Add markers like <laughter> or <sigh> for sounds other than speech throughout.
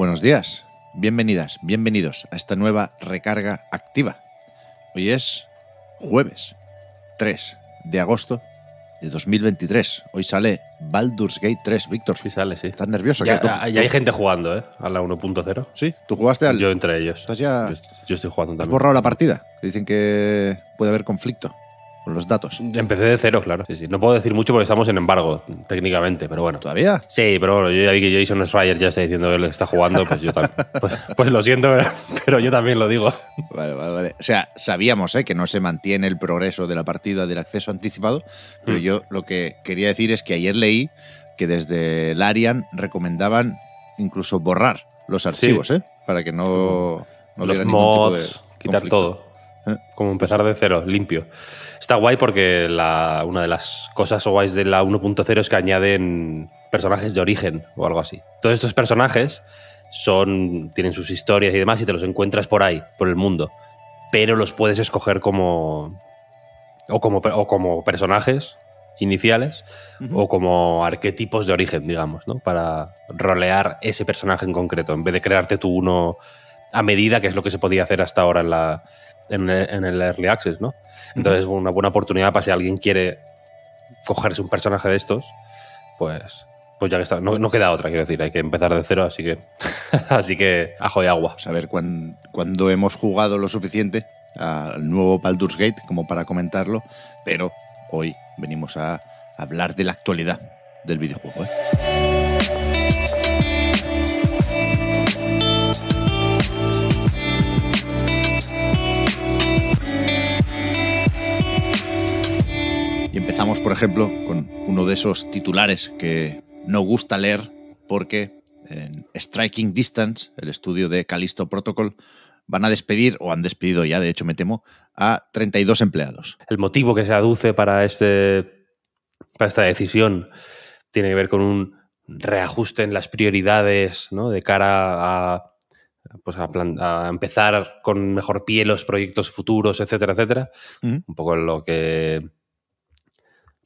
Buenos días, bienvenidas, bienvenidos a esta nueva recarga activa. Hoy es jueves 3 de agosto de 2023. Hoy sale Baldur's Gate 3, Víctor. Sí sale, sí. ¿Estás nervioso? Ya, hay gente jugando, ¿eh? A la 1.0. Sí, tú jugaste al... Yo entre ellos. Estás ya... yo, estoy jugando también. ¿Has borrado la partida? Dicen que puede haber conflicto con los datos. Empecé de cero, claro. No puedo decir mucho porque estamos en embargo, técnicamente, pero bueno. ¿Todavía? Sí, pero bueno, yo ya vi que Jason Schreier ya está diciendo que él está jugando, pues yo también. <laughs> Pues, pues, lo siento, pero yo también lo digo. Vale, vale, vale. O sea, sabíamos eh, que no se mantiene el progreso de la partida del acceso anticipado, pero mm. yo lo que quería decir es que ayer leí que desde Larian recomendaban incluso borrar los archivos, ¿eh? Para que no, no los mods, quitar todo. ¿Eh? Como empezar de cero, limpio. Está guay porque una de las cosas guays de la 1.0 es que añaden personajes de origen o algo así. Todos estos personajes son tienen sus historias y demás y te los encuentras por ahí, por el mundo. Pero los puedes escoger como o como, o como personajes iniciales o como arquetipos de origen, digamos, ¿no? Para rolear ese personaje en concreto, en vez de crearte tú uno a medida, que es lo que se podía hacer hasta ahora en la, en, el Early Access, ¿no? Entonces, una buena oportunidad para si alguien quiere cogerse un personaje de estos, pues, pues ya que está. No, queda otra, quiero decir, hay que empezar de cero, así que, <laughs> así que ajo de agua. A ver, cuando, hemos jugado lo suficiente al nuevo Baldur's Gate como para comentarlo, pero hoy venimos a hablar de la actualidad del videojuego. ¿eh? Estamos, por ejemplo, con uno de esos titulares que no gusta leer porque en Striking Distance, el estudio de Callisto Protocol, van a despedir, o han despedido ya, de hecho me temo, a 32 empleados. El motivo que se aduce para, este, para esta decisión tiene que ver con un reajuste en las prioridades ¿no? de cara a, pues a, empezar con mejor pie los proyectos futuros, etcétera, etcétera. Un poco lo que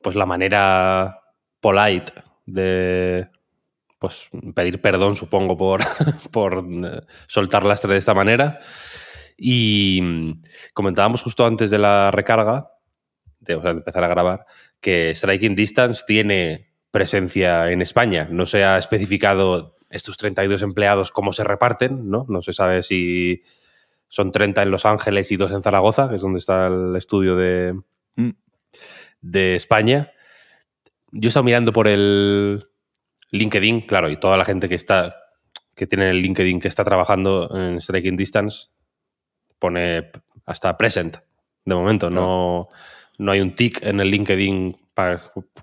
pues la manera polite de pues pedir perdón, supongo, por, <laughs> por eh, soltar lastre de esta manera. Y comentábamos justo antes de la recarga, de, empezar a grabar, que Striking Distance tiene presencia en España. No se ha especificado estos 32 empleados cómo se reparten, ¿no? No se sabe si son 30 en Los Ángeles y dos en Zaragoza, que es donde está el estudio de, mm de España. Yo he estado mirando por el LinkedIn, claro, y toda la gente que está que tiene el LinkedIn que está trabajando en Striking Distance pone hasta present. De momento, no, no hay un tick en el LinkedIn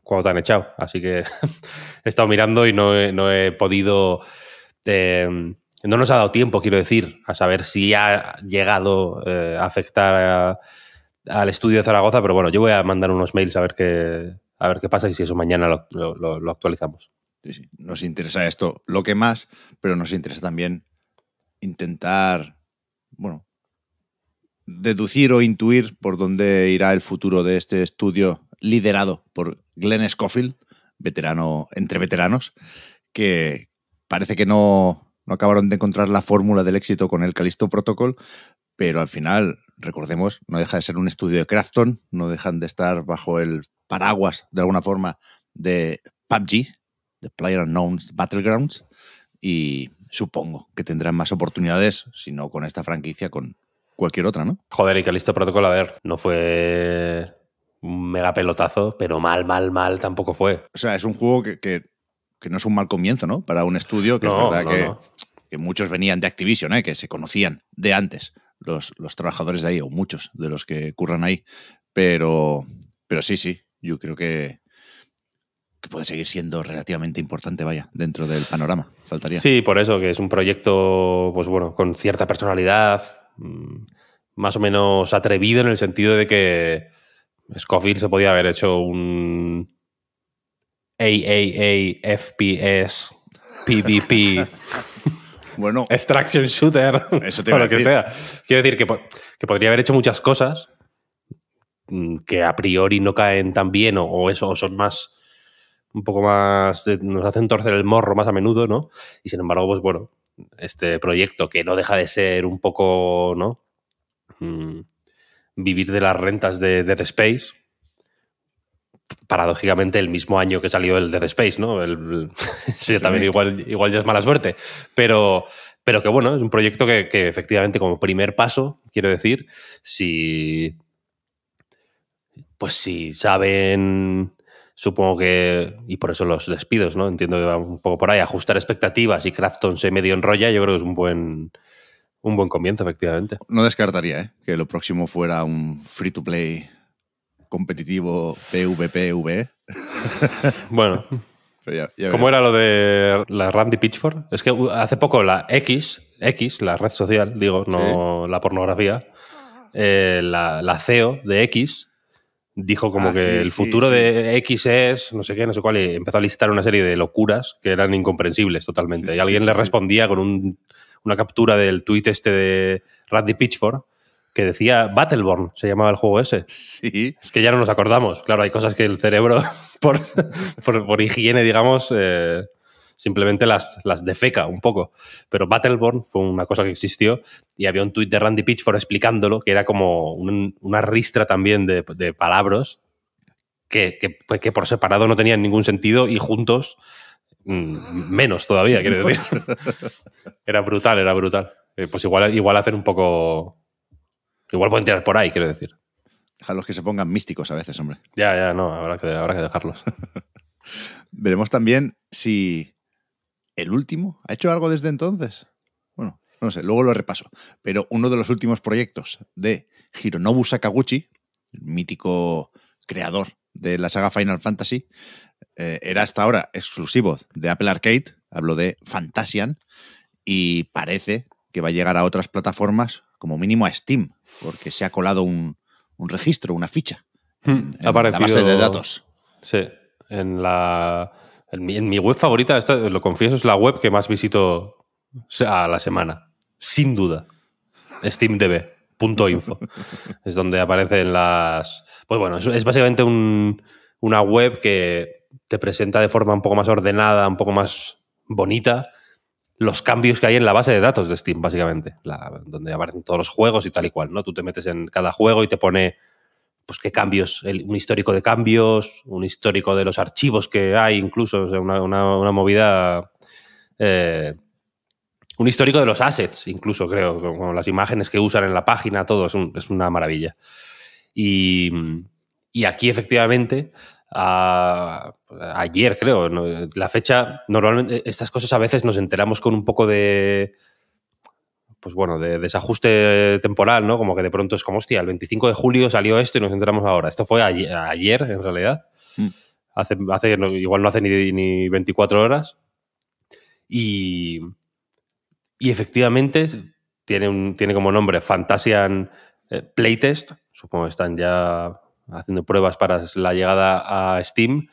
cuando te han echado. Así que <laughs> he estado mirando y no he, podido. Eh, no nos ha dado tiempo, quiero decir, a saber si ha llegado eh, a afectar a al estudio de Zaragoza, pero bueno, yo voy a mandar unos mails a ver qué, a ver qué pasa y si eso mañana lo, actualizamos. Nos interesa esto lo que más, pero nos interesa también intentar, bueno, deducir o intuir por dónde irá el futuro de este estudio liderado por Glenn Schofield, veterano entre veteranos, que parece que no, acabaron de encontrar la fórmula del éxito con el Calisto Protocol, pero al final, recordemos, no deja de ser un estudio de Crafton, no dejan de estar bajo el paraguas, de alguna forma, de PUBG, de Player Battlegrounds, y supongo que tendrán más oportunidades, si no con esta franquicia, con cualquier otra, ¿no? Joder, y listo protocolo, a ver, no fue un mega pelotazo, pero mal, mal, mal tampoco fue. O sea, es un juego que, no es un mal comienzo, ¿no? Para un estudio que es verdad que, muchos venían de Activision, ¿eh? que se conocían de antes los, trabajadores de ahí, o muchos de los que curran ahí. Pero, pero sí, sí, yo creo que, que puede seguir siendo relativamente importante, vaya, dentro del panorama. Faltaría. Sí, por eso, que es un proyecto, pues bueno, con cierta personalidad, mm, más o menos atrevido en el sentido de que Scofield se podía haber hecho un AAA FPS PvP <laughs> Bueno. Extraction shooter. Eso te <laughs> lo que sea. Quiero decir que, podría haber hecho muchas cosas mm, que a priori no caen tan bien o, eso, son más un poco más, nos hacen torcer el morro más a menudo, ¿no? Y sin embargo, pues bueno, este proyecto que no deja de ser un poco, ¿no? Mm, vivir de las rentas de Dead Space, paradójicamente el mismo año que salió el Dead Space, ¿no? El, <laughs> sí, también igual, igual ya es mala suerte, pero, pero que bueno, es un proyecto que, efectivamente como primer paso, quiero decir, si... Pues si saben supongo que, y por eso los despidos, ¿no? Entiendo que va un poco por ahí, ajustar expectativas y Crafton se medio enrolla, yo creo que es un buen, un buen comienzo, efectivamente. No descartaría, ¿eh? Que lo próximo fuera un free to play competitivo PvPV. E. <laughs> bueno. ¿Cómo era lo de la Randy Pitchford? Es que uh, hace poco la X, X, la red social, digo, no la pornografía, eh, la, CEO de X dijo como ah, que el futuro de X es no sé qué, no sé cuál, y empezó a listar una serie de locuras que eran incomprensibles totalmente. y alguien le respondía con una captura del tuit este de Randy Pitchford que decía Battleborn, se llamaba el juego ese. Es que ya no nos acordamos. Claro, hay cosas que el cerebro, <laughs> por, por, higiene, digamos, eh, simplemente las, las defeca un poco. Pero Battleborn fue una cosa que existió y había un tuit de Randy Pitchford explicándolo, que era como una ristra también de, palabras pues, que, por separado no tenían ningún sentido y juntos mm, menos todavía, quiero decir. <laughs> era brutal, era brutal. Eh, pues igual, igual hacer un poco Igual pueden tirar por ahí, quiero decir. Dejadlos que se pongan místicos a veces, hombre. Ya, ya, no, habrá que, habrá que dejarlos. <laughs> Veremos también si el último ha hecho algo desde entonces. Bueno, no sé, luego lo repaso. Pero uno de los últimos proyectos de Hironobu Sakaguchi, el mítico creador de la saga Final Fantasy, eh, era hasta ahora exclusivo de Apple Arcade, hablo de Fantasian, y parece que va a llegar a otras plataformas, como mínimo a Steam, porque se ha colado un, registro, una ficha. Hmm, en, la base de datos. Sí, en la. En mi, web favorita, lo confieso, es la web que más visito a la semana. Sin duda. SteamDB.info. <laughs> es donde aparecen las. Pues bueno, es, básicamente una web que te presenta de forma un poco más ordenada, un poco más bonita, los cambios que hay en la base de datos de Steam, básicamente, donde aparecen todos los juegos y tal y cual, ¿no? Tú te metes en cada juego y te pone, pues, qué cambios, un histórico de cambios, un histórico de los archivos que hay, incluso, una, movida... Eh, un histórico de los assets, incluso creo, con las imágenes que usan en la página, todo, es, es una maravilla. Y, y aquí efectivamente ayer, creo. La fecha, normalmente estas cosas a veces nos enteramos con un poco de, pues bueno, de desajuste temporal, ¿no? Como que de pronto es como, hostia, el 25 de julio salió esto y nos enteramos ahora. Esto fue ayer, en realidad. Mm. Hace, igual no hace ni, 24 horas. Y, y efectivamente tiene, un, tiene como nombre Fantasian eh, Playtest. Supongo que están ya haciendo pruebas para la llegada a Steam.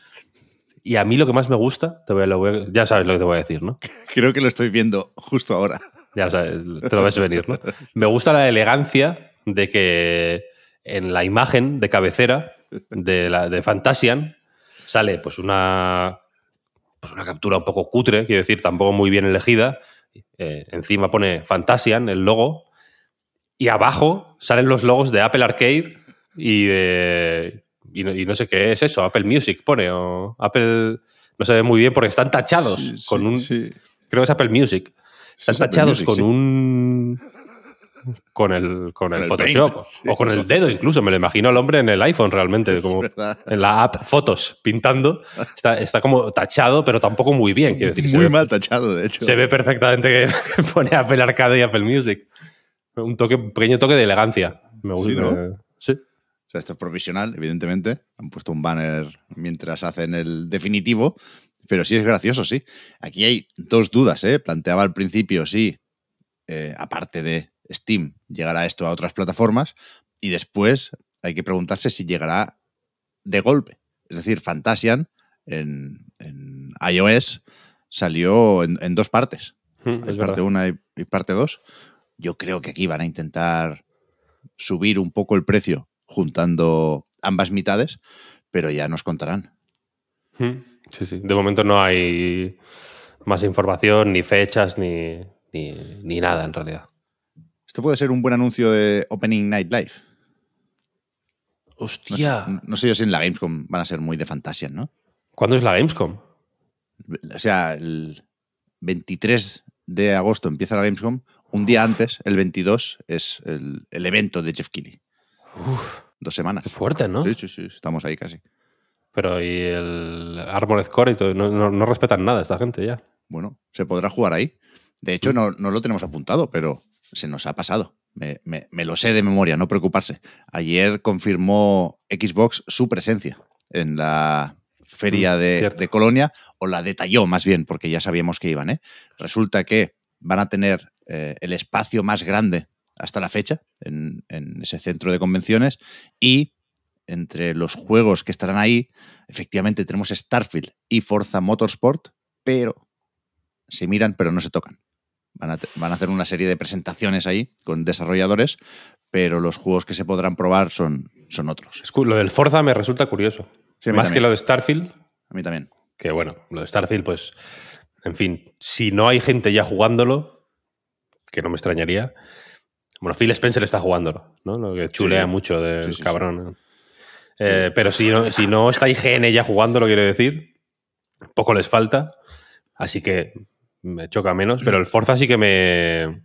Y a mí lo que más me gusta, te voy lo ya sabes lo que te voy a decir, ¿no? <laughs> Creo que lo estoy viendo justo ahora. Ya sabes, te lo ves venir, ¿no? Me gusta la elegancia de que en la imagen de cabecera de, la, de Fantasian sale pues una, pues, una captura un poco cutre, quiero decir, tampoco muy bien elegida. Eh, encima pone Fantasian, el logo, y abajo salen los logos de Apple Arcade y Y no, sé qué es eso, Apple Music pone, o Apple. No se ve muy bien porque están tachados con un. Creo que es Apple Music. Están tachados con un. Con el, con el, Photoshop o con el dedo, incluso. Me lo imagino al hombre en el iPhone realmente, como en la app Fotos pintando. Está, como tachado, pero tampoco muy bien. Quiero decir, muy mal tachado, de hecho. Se ve perfectamente que <laughs> pone Apple Arcade y Apple Music. Un toque, pequeño toque de elegancia. Me gusta. O esto es profesional, evidentemente. Han puesto un banner mientras hacen el definitivo, pero sí es gracioso, sí. Aquí hay dos dudas, ¿eh? Planteaba al principio, si, eh, aparte de Steam, llegará esto a otras plataformas y después hay que preguntarse si llegará de golpe. Es decir, Fantasian en, iOS salió en, dos partes. Hmm, parte 1 y parte 2. Yo creo que aquí van a intentar subir un poco el precio juntando ambas mitades, pero ya nos contarán. Hmm. Sí, sí. De momento no hay más información, ni fechas, ni, nada en realidad. Esto puede ser un buen anuncio de Opening Night Live. Hostia. No, sé yo si en la Gamescom van a ser muy de fantasía, ¿no? ¿Cuándo es la Gamescom? O sea, el 23 de agosto empieza la Gamescom. Un día antes, el 22, es el, evento de Jeff Kelly dos semanas. Qué fuerte, ¿no? Sí, sí, sí, estamos ahí casi. Pero y el Armored Core y todo, no, respetan nada esta gente ya. Bueno, se podrá jugar ahí. De hecho, no, lo tenemos apuntado, pero se nos ha pasado. Me, lo sé de memoria, no preocuparse. Ayer confirmó Xbox su presencia en la feria mm, de, Colonia, o la detalló más bien, porque ya sabíamos que iban. ¿eh? Resulta que van a tener eh, el espacio más grande hasta la fecha en, ese centro de convenciones y entre los juegos que estarán ahí, efectivamente tenemos Starfield y Forza Motorsport, pero se miran pero no se tocan. Van a, hacer una serie de presentaciones ahí con desarrolladores, pero los juegos que se podrán probar son, otros. Lo del Forza me resulta curioso. Más que lo de Starfield. A mí también. Que bueno, lo de Starfield, pues, en fin, si no hay gente ya jugándolo, que no me extrañaría, bueno, Phil Spencer está jugándolo, ¿no? Lo que chulea mucho del cabrón. Eh, pero si no, si no está IGN ya lo quiero decir, poco les falta. Así que me choca menos. Pero el Forza sí que me.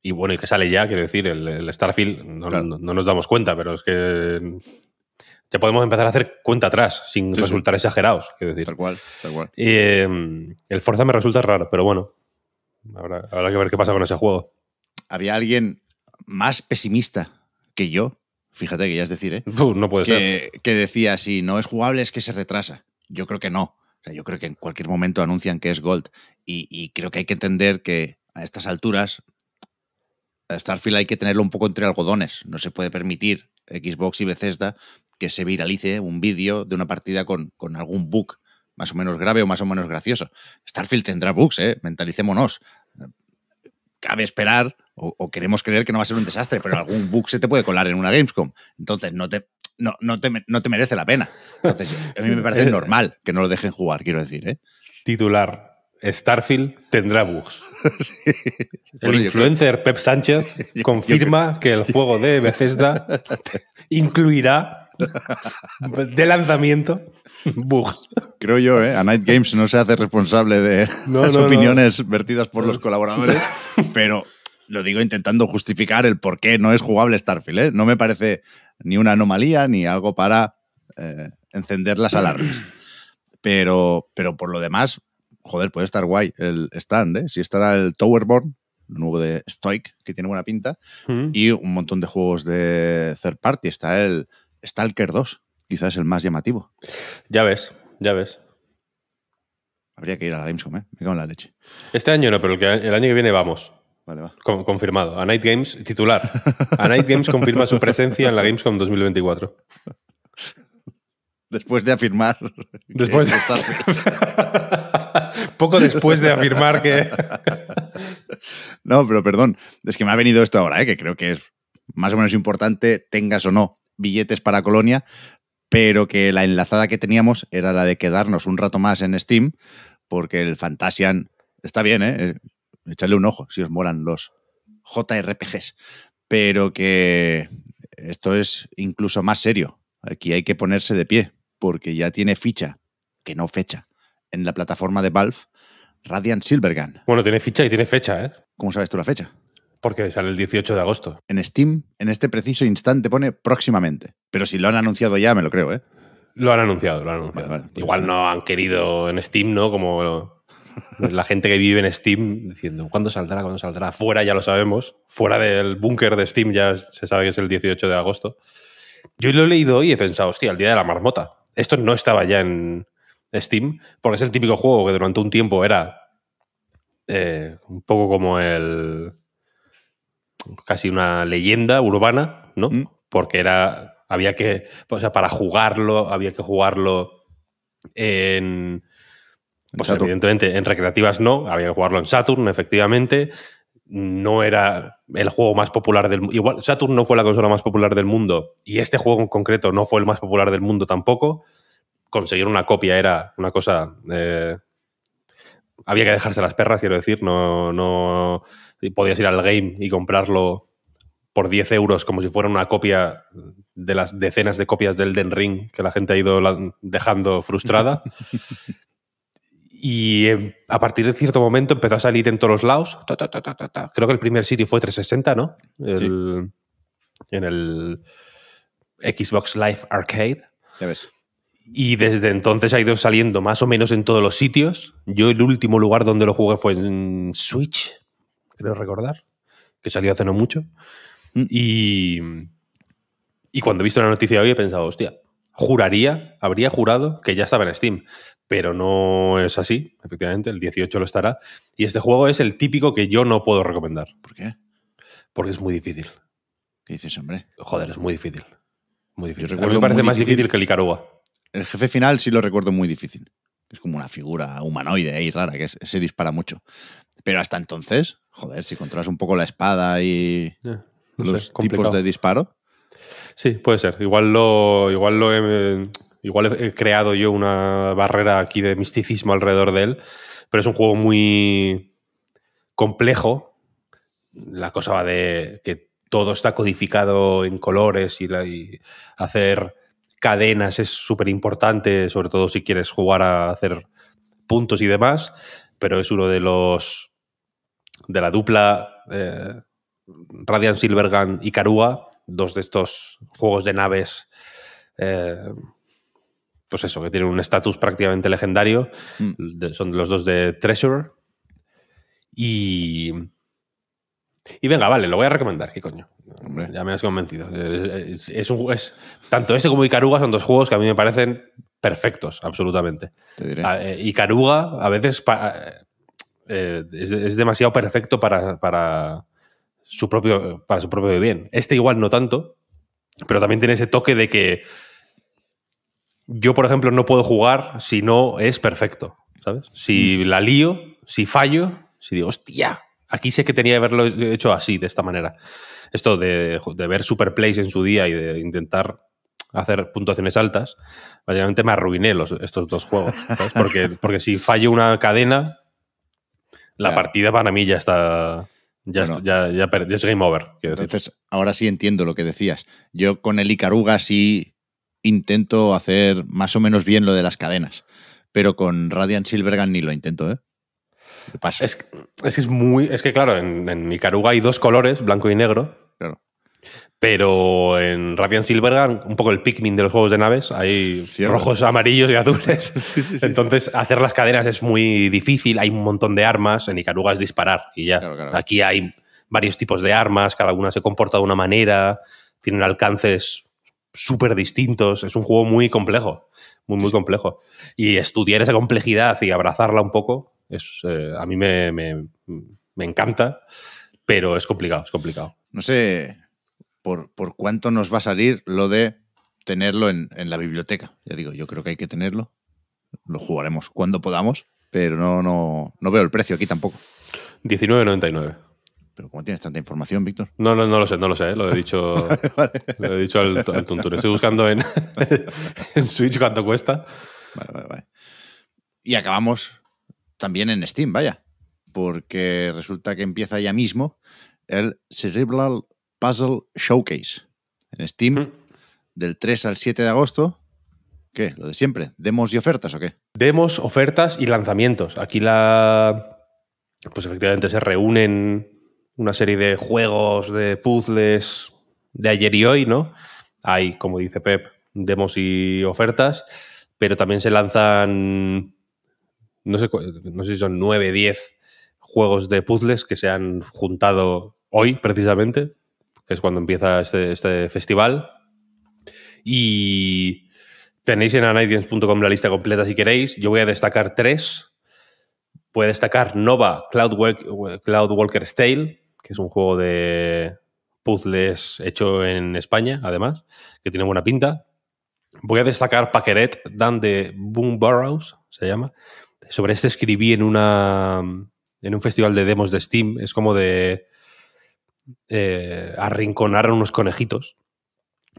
Y bueno, y que sale ya, quiero decir, el, Starfield, no, nos damos cuenta, pero es que. Ya podemos empezar a hacer cuenta atrás, sin resultar exagerados, quiero decir. Tal cual, tal cual. Y, em, el Forza me resulta raro, pero bueno. habrá que ver qué pasa con ese juego había alguien más pesimista que yo, fíjate que ya es decir, ¿eh? <laughs> no puede que, ser. que decía, si no es jugable es que se retrasa. Yo creo que no. O sea, yo creo que en cualquier momento anuncian que es Gold. Y, creo que hay que entender que a estas alturas, Starfield hay que tenerlo un poco entre algodones. No se puede permitir Xbox y Bethesda que se viralice un vídeo de una partida con, con algún bug más o menos grave o más o menos gracioso. Starfield tendrá bugs, ¿eh? mentalicémonos. Cabe esperar o, queremos creer que no va a ser un desastre, pero algún bug se te puede colar en una Gamescom. Entonces, no te, no, te, merece la pena. Entonces, a mí me parece <laughs> eh, eh. normal que no lo dejen jugar, quiero decir. ¿eh? Titular, Starfield tendrá bugs. <laughs> El influencer Pep Sánchez <laughs> confirma que el juego de Bethesda incluirá de lanzamiento bugs. Creo yo, ¿eh? A Night Games no se hace responsable de las opiniones vertidas por los colaboradores, pero lo digo intentando justificar el por qué no es jugable Starfield. ¿eh? No me parece ni una anomalía ni algo para eh, encender las alarmas. <clears throat> Pero, pero por lo demás, joder, puede estar guay el stand. ¿eh? Si estará el Towerborn, nuevo de Stoic, que tiene buena pinta, mm. y un montón de juegos de third party. Está el Stalker 2, quizás el más llamativo. Ya ves, ya ves. Habría que ir a la Gamescom, ¿eh? Me cago en la leche. Este año no, pero el año que viene vamos confirmado. A Night Games, titular. A Night Games confirma su presencia en la Gamescom 2024. Después de afirmar. Después <laughs> Poco después de afirmar que. <laughs> no, pero perdón. Es que me ha venido esto ahora, ¿eh? que creo que es más o menos importante, tengas o no billetes para Colonia, pero que la enlazada que teníamos era la de quedarnos un rato más en Steam, porque el Fantasian está bien, ¿eh? echarle un ojo si os molan los JRPGs. Pero que esto es incluso más serio. Aquí hay que ponerse de pie, porque ya tiene ficha, que no fecha, en la plataforma de Valve, Radiant Silvergun. Bueno, tiene ficha y tiene fecha, ¿eh? ¿Cómo sabes tú la fecha? Porque sale el 18 de agosto. En Steam, en este preciso instante pone próximamente. Pero si lo han anunciado ya, me lo creo, ¿eh? Lo han anunciado, lo han anunciado. Pues Igual no han querido en Steam, ¿no? Como la gente que vive en Steam diciendo, ¿cuándo saldrá? ¿Cuándo saldrá? Fuera ya lo sabemos. Fuera del búnker de Steam ya se sabe que es el 18 de agosto. Yo lo he leído hoy y he pensado, hostia, el día de la marmota. Esto no estaba ya en Steam, porque es el típico juego que durante un tiempo era eh, un poco como el. casi una leyenda urbana, ¿no? Mm. Porque era. había que. o sea, para jugarlo, había que jugarlo en pues evidentemente, en recreativas no, había que jugarlo en Saturn, efectivamente. No era el juego más popular del mundo. Igual Saturn no fue la consola más popular del mundo y este juego en concreto no fue el más popular del mundo tampoco. Conseguir una copia era una cosa... Eh, había que dejarse las perras, quiero decir. No, no podías ir al game y comprarlo por 10 euros como si fuera una copia de las decenas de copias del Den Ring que la gente ha ido dejando frustrada. <laughs> y em, a partir de cierto momento empezó a salir en todos los lados. Creo que el primer sitio fue 360, ¿no? En el Xbox Live Arcade. Y desde entonces ha ido saliendo más o menos en todos los sitios. Yo el último lugar donde lo jugué fue en Switch, creo recordar, que salió hace no mucho. Mm. Y, cuando he visto la noticia hoy he pensado, hostia, juraría, habría jurado que ya estaba en Steam, pero no es así, efectivamente, el 18 lo estará. Y este juego es el típico que yo no puedo recomendar. ¿Por qué? Porque es muy difícil. ¿Qué dices, hombre? Joder, es muy difícil. Muy difícil. me parece más difícil, que el El jefe final sí lo recuerdo muy difícil. Es como una figura humanoide ahí rara que se dispara mucho. Pero hasta entonces, joder, si controlas un poco la espada y los tipos de disparo, Sí, puede ser. Igual lo, igual lo he, igual he creado yo una barrera aquí de misticismo alrededor de él, pero es un juego muy complejo. La cosa va de que todo está codificado en colores y, hacer cadenas es súper importante, sobre todo si quieres jugar a hacer puntos y demás, pero es uno de los de la dupla Radian eh, Radiant Silvergun y Karua dos de estos juegos de naves, eh, pues eso, que tienen un estatus prácticamente legendario. Mm. son los dos de Treasure. Y... Y venga, vale, lo voy a recomendar, qué coño. Ya me has convencido. Es, un, tanto ese como Icaruga son dos juegos que a mí me parecen perfectos, absolutamente. Te A, eh, Icaruga a veces eh, es, demasiado perfecto para, su propio, eh, para su propio bien. Este igual no tanto, pero también tiene ese toque de que yo, por ejemplo, no puedo jugar si no es perfecto, ¿sabes? Si mm. la lío, si fallo, si digo, hostia, aquí sé que tenía que haberlo hecho así, de esta manera. Esto de, de ver superplays en su día y de intentar hacer puntuaciones altas, básicamente me arruiné los, estos dos juegos, Porque, porque si fallo una cadena, la partida para mí ya está ya, es game over. Entonces, ahora sí entiendo lo que decías. Yo con el Icaruga sí intento hacer más o menos bien lo de las cadenas, pero con Radiant Silvergan ni lo intento, ¿eh? Es, es, que es muy. Es que, claro, en, en Icaruga hay dos colores, blanco y negro, pero en *Raven Silvergun, un poco el Pikmin de los juegos de naves, hay rojos, amarillos y azules. <laughs> Entonces, hacer las cadenas es muy difícil, hay un montón de armas, en Icaruga es disparar y ya. Aquí hay varios tipos de armas, cada una se comporta de una manera, tienen alcances súper distintos, es un juego muy complejo, muy, muy complejo. Y estudiar esa complejidad y abrazarla un poco, es, eh, a mí me, me encanta, pero es complicado, es complicado. No sé, por, cuánto nos va a salir lo de tenerlo en, la biblioteca. Ya digo, yo creo que hay que tenerlo. Lo jugaremos cuando podamos, pero no, no, no veo el precio aquí tampoco. 19.99. ¿Pero cómo tienes tanta información, Víctor? No, lo sé, no lo sé. ¿eh? <laughs> Lo he dicho, al, al Estoy buscando en, <laughs> en Switch cuánto cuesta. Vale, vale, vale. Y acabamos también en Steam, vaya. Porque resulta que empieza ya mismo el Cerebral Puzzle Showcase en Steam del 3 al 7 de agosto. ¿Qué? Lo de siempre. ¿Demos y ofertas o qué? Demos, ofertas y lanzamientos. Aquí la. Pues efectivamente se reúnen una serie de juegos, de puzzles de ayer y hoy, ¿no? Hay, como dice Pep, demos y ofertas, pero también se lanzan. No sé, no sé si son 9, 10 juegos de puzzles que se han juntado hoy, precisamente, que es cuando empieza este, este festival. Y tenéis en anidens.com la lista completa si queréis. Yo voy a destacar tres. Voy a destacar Nova Cloud, Walker Cloud que es un juego de puzzles hecho en España, además, que tiene buena pinta. Voy a destacar Paqueret Dan de Boom Burrows, se llama. Sobre este escribí en una en un festival de demos de Steam. Es como de eh, arrinconar a unos conejitos.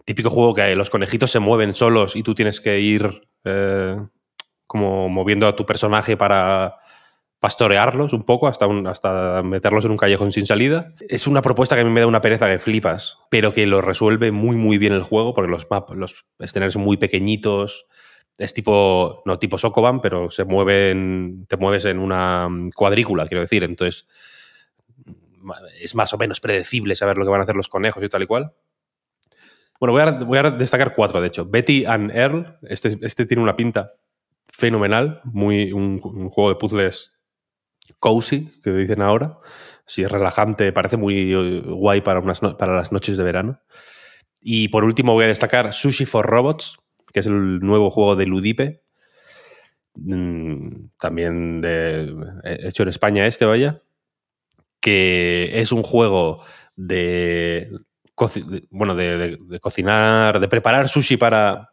Típico juego que los conejitos se mueven solos y tú tienes que ir eh, como moviendo a tu personaje para pastorearlos un poco hasta, hasta meterlos en un callejón sin salida. Es una propuesta que a mí me da una pereza que flipas, pero que lo resuelve muy muy bien el juego porque los map los escenarios son muy pequeñitos, es tipo, no tipo Sokoban, pero se mueven, te mueves en una mm, cuadrícula, quiero decir, entonces es más o menos predecible saber lo que van a hacer los conejos y tal y cual. Bueno, voy a, voy a destacar cuatro, de hecho. Betty and Earl, este, este tiene una pinta fenomenal, muy, un, juego de puzzles cozy, que dicen ahora. si es relajante, parece muy eh, guay para, para las noches de verano. Y por último voy a destacar Sushi for Robots, que es el nuevo juego de Ludipe, mm, también de, eh, hecho en España este, vaya, que es un juego de, bueno, de, cocinar, de preparar sushi para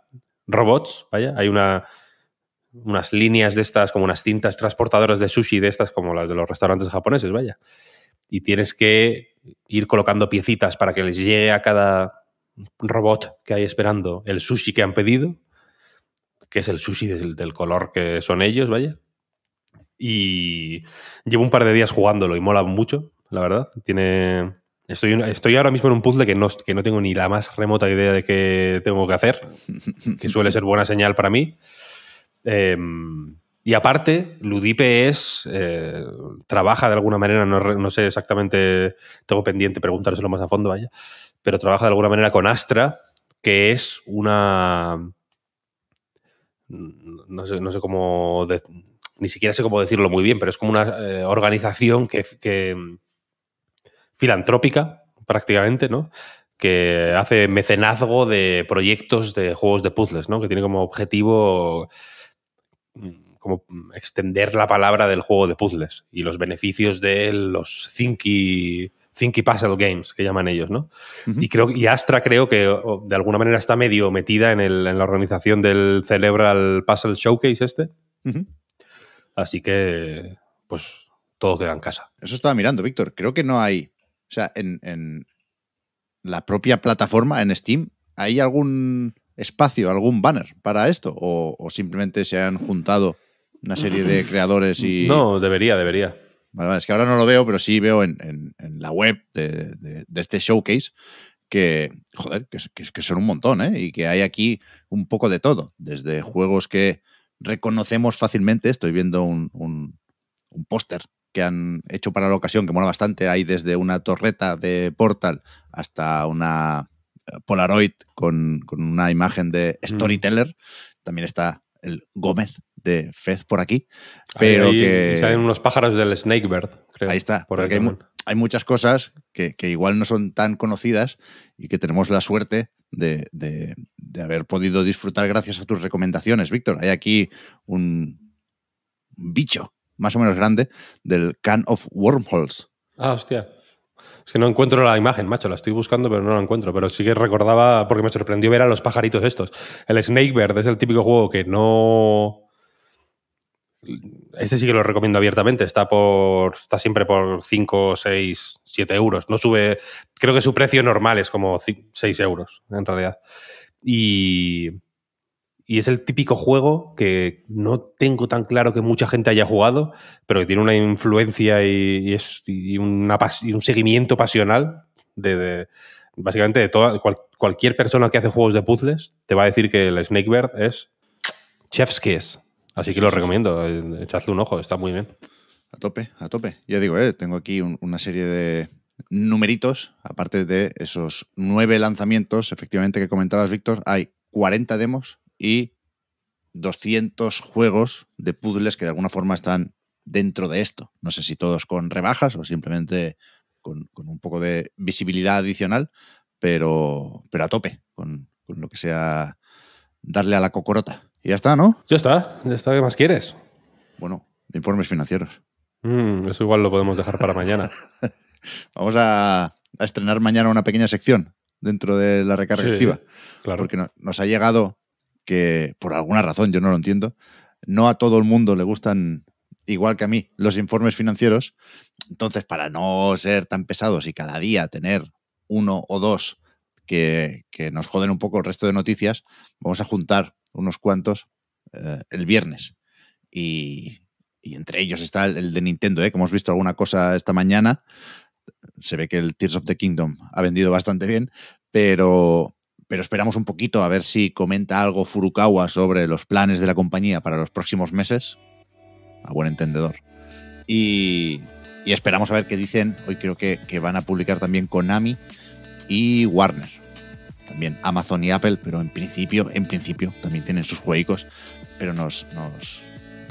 robots, vaya, hay una, unas líneas de estas, como unas cintas transportadoras de sushi de estas, como las de los restaurantes japoneses, vaya. Y tienes que ir colocando piecitas para que les llegue a cada robot que hay esperando el sushi que han pedido, que es el sushi del, del color que son ellos, vaya y llevo un par de días jugándolo y mola mucho, la verdad. Tiene. Estoy, estoy ahora mismo en un puzzle que no, tengo ni la más remota idea de qué tengo que hacer, que <laughs> suele ser buena señal para mí. Em, y aparte, Ludipe es. Eh, trabaja de alguna manera, no, sé exactamente, tengo pendiente preguntárselo más a fondo, vaya, pero trabaja de alguna manera con Astra, que es una. No sé, no sé cómo ni siquiera sé cómo decirlo muy bien, pero es como una eh, organización que, mm, filantrópica prácticamente, ¿no? Que hace mecenazgo de proyectos de juegos de puzzles, ¿no? Que tiene como objetivo mm, como mm, extender la palabra del juego de puzzles y los beneficios de los Thinky, Puzzle Games, que llaman ellos, ¿no? Y creo y Astra creo que de alguna manera está medio metida en, la organización del Celebral Puzzle Showcase este. Así que, pues, todo queda en casa. Eso estaba mirando, Víctor. Creo que no hay. O sea, en, la propia plataforma, en Steam, ¿hay algún espacio, algún banner para esto? ¿O, simplemente se han juntado una serie de creadores y. No, debería, debería. es que ahora no lo veo, pero sí veo en, la web de, este showcase que, joder, que, son un montón, ¿eh? Y que hay aquí un poco de todo, desde juegos que reconocemos fácilmente. Estoy viendo un, un, póster que han hecho para la ocasión, que mola bastante. Hay desde una torreta de Portal hasta una eh, Polaroid con, una imagen de mm. Storyteller. También está el Gómez de Fez por aquí. Pero que. Salen unos pájaros del Snake creo. Ahí está. Por el hay muchas cosas que, igual no son tan conocidas y que tenemos la suerte de, haber podido disfrutar gracias a tus recomendaciones, Víctor. Hay aquí un bicho más o menos grande del Can of Wormholes. Ah, hostia. Es que no encuentro la imagen, macho, la estoy buscando, pero no la encuentro. Pero sí que recordaba, porque me sorprendió ver a los pajaritos estos. El Snakebird es el típico juego que no este sí que lo recomiendo abiertamente. Está por. Está siempre por 5, 6, 7 euros. No sube. Creo que su precio normal es como 6 euros, en realidad. Y. es el típico juego que no tengo tan claro que mucha gente haya jugado, pero que tiene una influencia y, es, un seguimiento pasional de, básicamente de toda, cualquier persona que hace juegos de puzzles te va a decir que el Snake Bird es chef's kiss. Así que lo recomiendo, eh, echadle un ojo, está muy bien. A tope, a tope. Yo digo, eh, tengo aquí una serie de numeritos, aparte de esos nueve lanzamientos, efectivamente, que comentabas, Víctor, hay 40 demos y 200 juegos de puzzles que de alguna forma están dentro de esto. No sé si todos con rebajas o simplemente con, un poco de visibilidad adicional, pero, pero a tope con lo que sea darle a la cocorota. Y ya está, ¿no? Ya está, ya está. ¿Qué más quieres? Bueno, informes financieros. Mm, eso igual lo podemos dejar para mañana. <laughs> Vamos a, estrenar mañana una pequeña sección dentro de la recarga Porque nos ha llegado que, por alguna razón, yo no lo entiendo, no a todo el mundo le gustan, igual que a mí, los informes financieros. Entonces, para no ser tan pesados y cada día tener uno o dos que, que nos joden un poco el resto de noticias, vamos a juntar unos cuantos, eh, el viernes. Y, entre ellos está el, de Nintendo, ¿eh? que hemos visto alguna cosa esta mañana. Se ve que el Tears of the Kingdom ha vendido bastante bien, pero, pero esperamos un poquito a ver si comenta algo Furukawa sobre los planes de la compañía para los próximos meses. A buen entendedor. Y, esperamos a ver qué dicen. Hoy creo que, que van a publicar también Konami y Warner también Amazon y Apple, pero en principio, en principio, también tienen sus juegos, pero nos, nos,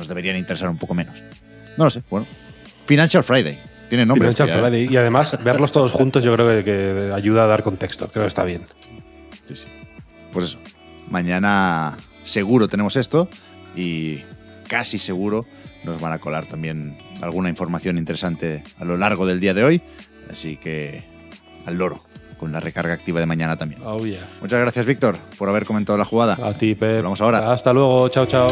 deberían interesar un poco menos. No lo sé, bueno. Financial Friday, tiene nombre. Este ¿eh? Y además, <laughs> verlos todos juntos yo creo que, ayuda a dar contexto. Creo que está bien. Pues eso. Mañana seguro tenemos esto y casi seguro nos van a colar también alguna información interesante a lo largo del día de hoy. Así que al loro con la recarga activa de mañana también. Oh, Muchas gracias, Víctor, por haber comentado la jugada. A ti, Pep. Nos ahora. Hasta luego. Chao, chao.